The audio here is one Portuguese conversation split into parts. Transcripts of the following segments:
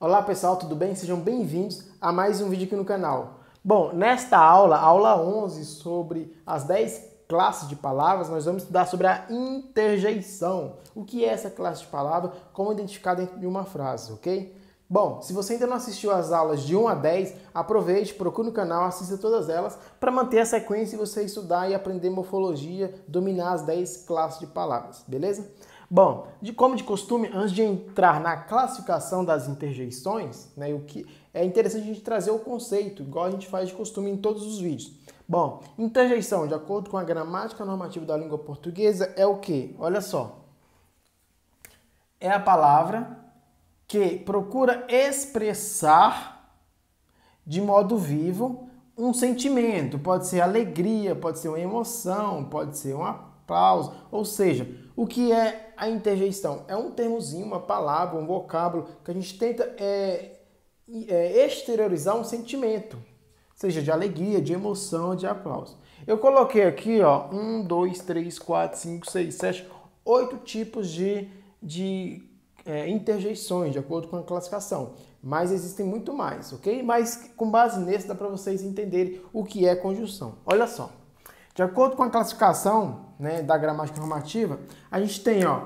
Olá pessoal, tudo bem? Sejam bem-vindos a mais um vídeo aqui no canal. Bom, nesta aula, aula 11 sobre as 10 classes de palavras, nós vamos estudar sobre a interjeição. O que é essa classe de palavra, como identificar dentro de uma frase, ok? Bom, se você ainda não assistiu às aulas de 1 a 10, aproveite, procure o canal, assista todas elas para manter a sequência e você estudar e aprender morfologia, dominar as 10 classes de palavras, beleza? Bom, de como de costume, antes de entrar na classificação das interjeições, né, o que é interessante a gente trazer o conceito, igual a gente faz de costume em todos os vídeos. Bom, interjeição, de acordo com a gramática normativa da língua portuguesa, é o que? Olha só. É a palavra que procura expressar de modo vivo um sentimento, pode ser alegria, pode ser uma emoção, pode ser um aplauso, ou seja, o que é a interjeição? É um termozinho, uma palavra, um vocábulo que a gente tenta é, é, exteriorizar um sentimento, seja de alegria, de emoção, de aplauso. Eu coloquei aqui, ó, um, dois, três, quatro, cinco, seis, sete, oito tipos de, de é, interjeições, de acordo com a classificação. Mas existem muito mais, ok? Mas com base nesse dá para vocês entenderem o que é conjunção. Olha só. De acordo com a classificação né, da gramática normativa, a gente tem ó,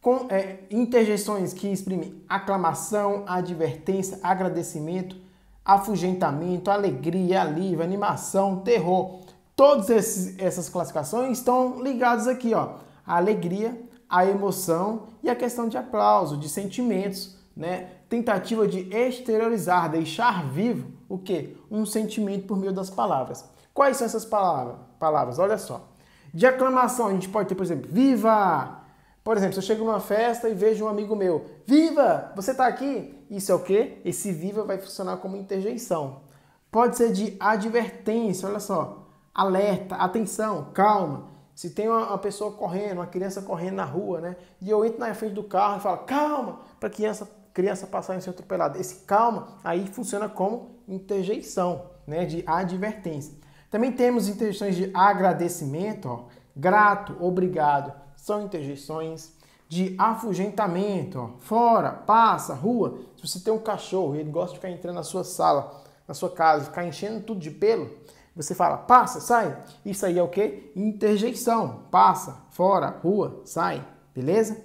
com, é, interjeições que exprimem aclamação, advertência, agradecimento, afugentamento, alegria, alívio, animação, terror. Todas esses, essas classificações estão ligadas aqui, ó, a alegria, a emoção e a questão de aplauso, de sentimentos, né? Tentativa de exteriorizar, deixar vivo o que? Um sentimento por meio das palavras. Quais são essas palavras? palavras. Olha só. De aclamação, a gente pode ter, por exemplo, viva! Por exemplo, se eu chego numa festa e vejo um amigo meu, viva! Você está aqui? Isso é o quê? Esse viva vai funcionar como interjeição. Pode ser de advertência, olha só. Alerta, atenção, calma. Se tem uma, pessoa correndo, uma criança correndo na rua, né? E eu entro na frente do carro e falo, calma, para a criança, criança passar em ser atropelada. Esse calma aí funciona como interjeição, né? De advertência. Também temos interjeições de agradecimento, ó, grato, obrigado, são interjeições de afugentamento, ó, fora, passa, rua. Se você tem um cachorro e ele gosta de ficar entrando na sua sala, na sua casa, ficar enchendo tudo de pelo, você fala passa, sai. Isso aí é o que? Interjeição. Passa, fora, rua, sai. Beleza?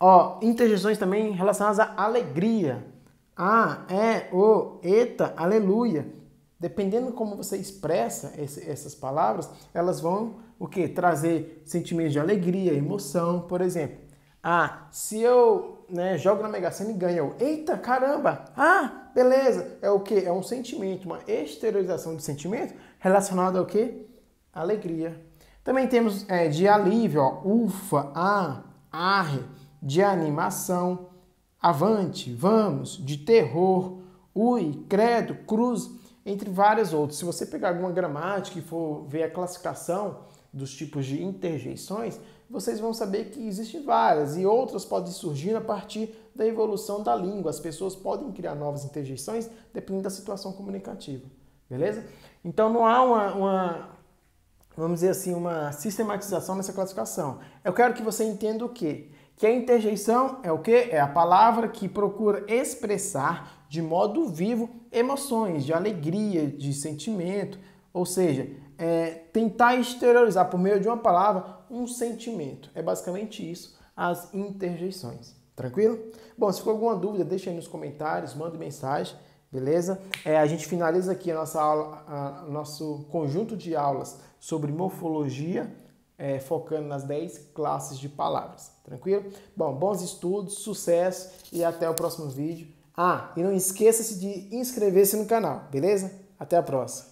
Ó, interjeições também relacionadas à alegria. Ah, é, o, oh, aleluia dependendo como você expressa esse, essas palavras, elas vão o que trazer sentimentos de alegria, emoção, por exemplo. Ah, se eu né, jogo na Mega Sena e ganho, eita caramba! Ah, beleza! É o que? É um sentimento, uma exteriorização de sentimento relacionado ao que? Alegria. Também temos é, de alívio, ó, ufa, ah, arre, de animação, avante, vamos, de terror, ui, credo, cruz entre várias outras. Se você pegar alguma gramática e for ver a classificação dos tipos de interjeições, vocês vão saber que existem várias e outras podem surgir a partir da evolução da língua. As pessoas podem criar novas interjeições dependendo da situação comunicativa, beleza? Então não há uma, uma vamos dizer assim, uma sistematização nessa classificação. Eu quero que você entenda o quê? Que a interjeição é o quê? É a palavra que procura expressar de modo vivo emoções de alegria, de sentimento, ou seja, é, tentar exteriorizar por meio de uma palavra um sentimento. É basicamente isso, as interjeições. Tranquilo? Bom, se ficou alguma dúvida, deixa aí nos comentários, manda mensagem, beleza? É, a gente finaliza aqui a nossa aula, a, nosso conjunto de aulas sobre morfologia, é, focando nas 10 classes de palavras. Tranquilo? Bom, bons estudos, sucesso e até o próximo vídeo. Ah, e não esqueça-se de inscrever-se no canal, beleza? Até a próxima!